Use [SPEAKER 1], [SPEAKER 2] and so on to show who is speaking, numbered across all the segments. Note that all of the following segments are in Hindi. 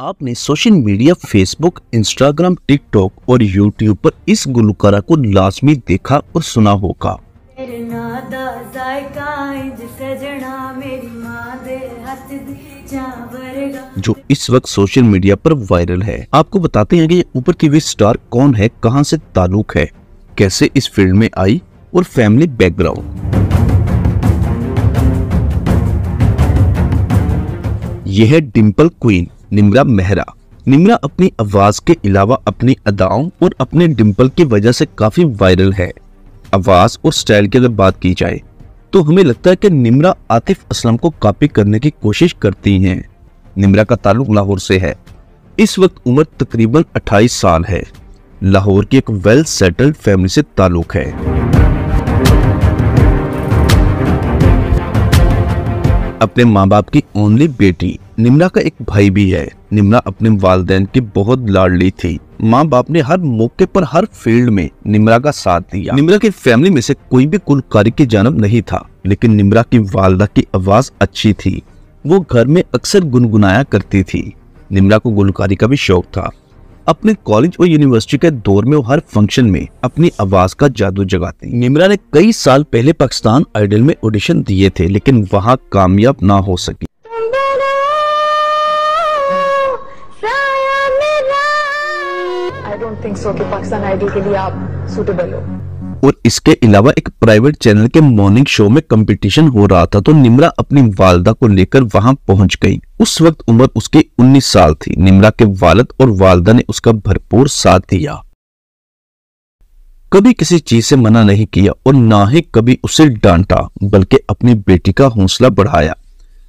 [SPEAKER 1] आपने social media Facebook Instagram TikTok और यूट्यूब पर इस गुलकारा को लाजमी देखा और सुना होगा जो इस वक्त सोशल मीडिया पर वायरल है आपको बताते हैं कि ऊपर की हुई स्टार कौन है कहां से ताल्लुक है कैसे इस फील्ड में आई और फैमिली बैकग्राउंड यह है डिम्पल क्वीन निम्रा मेहरा निम्रा अपनी आवाज के अलावा अपनी अदाओं और अपने डिम्पल की वजह से काफी वायरल है आवाज और स्टाइल की अगर बात की जाए तो हमें लगता है कि निम्रा आतिफ असलम को कॉपी करने की कोशिश करती हैं निम्रा का ताल्लुक लाहौर से है इस वक्त उम्र तकरीबन 28 साल है लाहौर की एक वेल सेटल्ड फैमिली से ताल्लुक है अपने माँ बाप की ओनली बेटी निम्ना का एक भाई भी है निम्ना अपने वालदे की बहुत लाडली थी माँ बाप ने हर मौके पर हर फील्ड में निम्रा का साथ दिया निम्रा की फैमिली में से कोई भी कुलकारी की जानब नहीं था लेकिन निम्रा की वालदा की आवाज अच्छी थी वो घर में अक्सर गुनगुनाया करती थी निम्रा को गुलकारी का भी शौक था अपने कॉलेज और यूनिवर्सिटी के दौर में हर फंक्शन में अपनी आवाज का जादू जगाते निमरा ने कई साल पहले पाकिस्तान आइडल में ऑडिशन दिए थे लेकिन वहाँ कामयाब ना हो सकी पाकिस्तान आइडल के लिए आप सूटेबल हो और इसके अलावा एक प्राइवेट चैनल के मॉर्निंग शो में कंपटीशन हो रहा था तो निमरा अपनी वालदा को लेकर वहां पहुंच गई उस वक्त उम्र उसके 19 साल थी निमरा के वालद और वालदा ने उसका भरपूर साथ दिया कभी किसी चीज से मना नहीं किया और ना ही कभी उसे डांटा बल्कि अपनी बेटी का हौसला बढ़ाया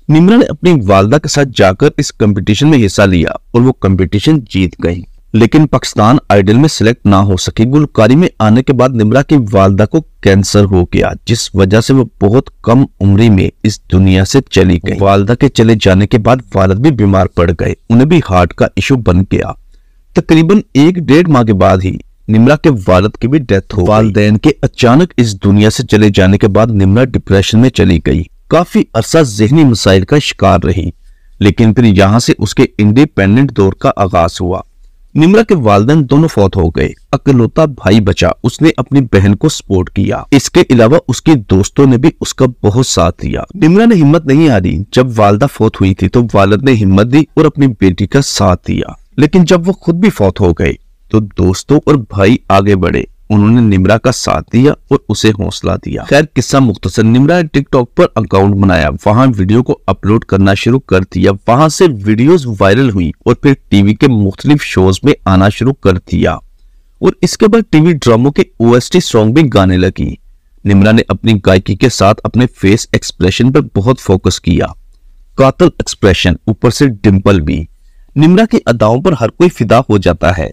[SPEAKER 1] निमरा ने अपनी वालदा के साथ जाकर इस कंपटीशन में हिस्सा लिया और वो कंपटीशन जीत गई लेकिन पाकिस्तान आइडल में सिलेक्ट ना हो सके गुलकारी में आने के बाद निमरा की वालदा को कैंसर हो गया जिस वजह से वो बहुत कम उम्र में इस दुनिया से चली गई वालदा के चले जाने के बाद वालद भी बीमार पड़ गए उन्हें भी हार्ट का इशू बन गया तकरीबन एक डेढ़ माह के बाद ही निमरा के वालद की भी डेथ हो वालदेन के अचानक इस दुनिया से चले जाने के बाद निमरा डिप्रेशन में चली गई काफी अरसा जहनी मसाइल का शिकार रही लेकिन फिर यहाँ से उसके इंडिपेंडेंट दौर का आगाज हुआ निमरा के वालदेन दोनों फौत हो गए अकलौता भाई बचा उसने अपनी बहन को सपोर्ट किया इसके अलावा उसके दोस्तों ने भी उसका बहुत साथ दिया निमरा ने हिम्मत नहीं आ रही जब वालदा फौत हुई थी तो वालद ने हिम्मत दी और अपनी बेटी का साथ दिया लेकिन जब वो खुद भी फौत हो गए तो दोस्तों और भाई आगे बढ़े उन्होंने निमरा का साथ दिया और उसे हौसला दिया खैर किस्सा मुख्तसर निमरा टिकटॉक पर अकाउंट बनाया वहाँ वीडियो को अपलोड करना शुरू कर दिया वहाँ से वीडियोस वायरल हुई और फिर टीवी के मुख्तलिफ शोज में आना शुरू कर दिया और इसके बाद टीवी ड्रामो के टी सॉन्ग भी गाने लगी निमरा ने अपनी गायकी के साथ अपने फेस एक्सप्रेशन पर बहुत फोकस किया कातल एक्सप्रेशन ऊपर से डिम्पल भी निमरा की अदाओं पर हर कोई फिदा हो जाता है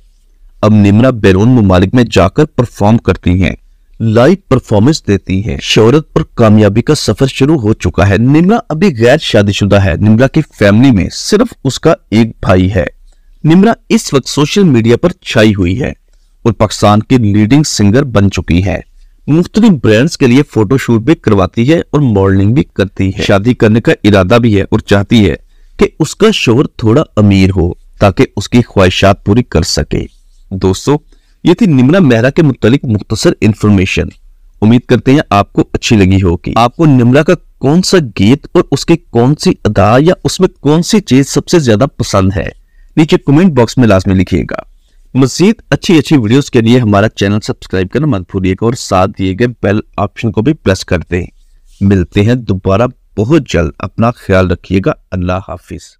[SPEAKER 1] अब निमरा बैरून ममालिक में जाकर परफॉर्म करती हैं लाइव परफॉर्मेंस देती है शोहरत और कामयाबी का सफर शुरू हो चुका है निमरा अभी गैर शादीशुदा है निमरा की फैमिली में सिर्फ उसका एक भाई है निमरा इस वक्त सोशल मीडिया पर छाई हुई है और पाकिस्तान की लीडिंग सिंगर बन चुकी है मुख्तलिफ ब्रांड्स के लिए फोटोशूट भी करवाती है और मॉडलिंग भी करती है शादी करने का इरादा भी है और चाहती है कि उसका शोहर थोड़ा अमीर हो ताकि उसकी ख्वाहिशात पूरी कर सके दोस्तों ये थी निम्रा मेहरा के मुतालिक मुख्तसर इन्फॉर्मेशन उम्मीद करते हैं आपको अच्छी लगी होगी आपको निम्रा का कौन सा गीत और उसकी कौन सी अदा या उसमें कौन सी चीज सबसे ज्यादा पसंद है नीचे कमेंट बॉक्स में लाजमी लिखिएगा मजीद अच्छी अच्छी वीडियोस के लिए हमारा चैनल सब्सक्राइब करना मत भूलिएगा और साथ दिए गए बेल ऑप्शन को भी प्रेस कर दें मिलते हैं दोबारा बहुत जल्द अपना ख्याल रखिएगा अल्लाह हाफिज़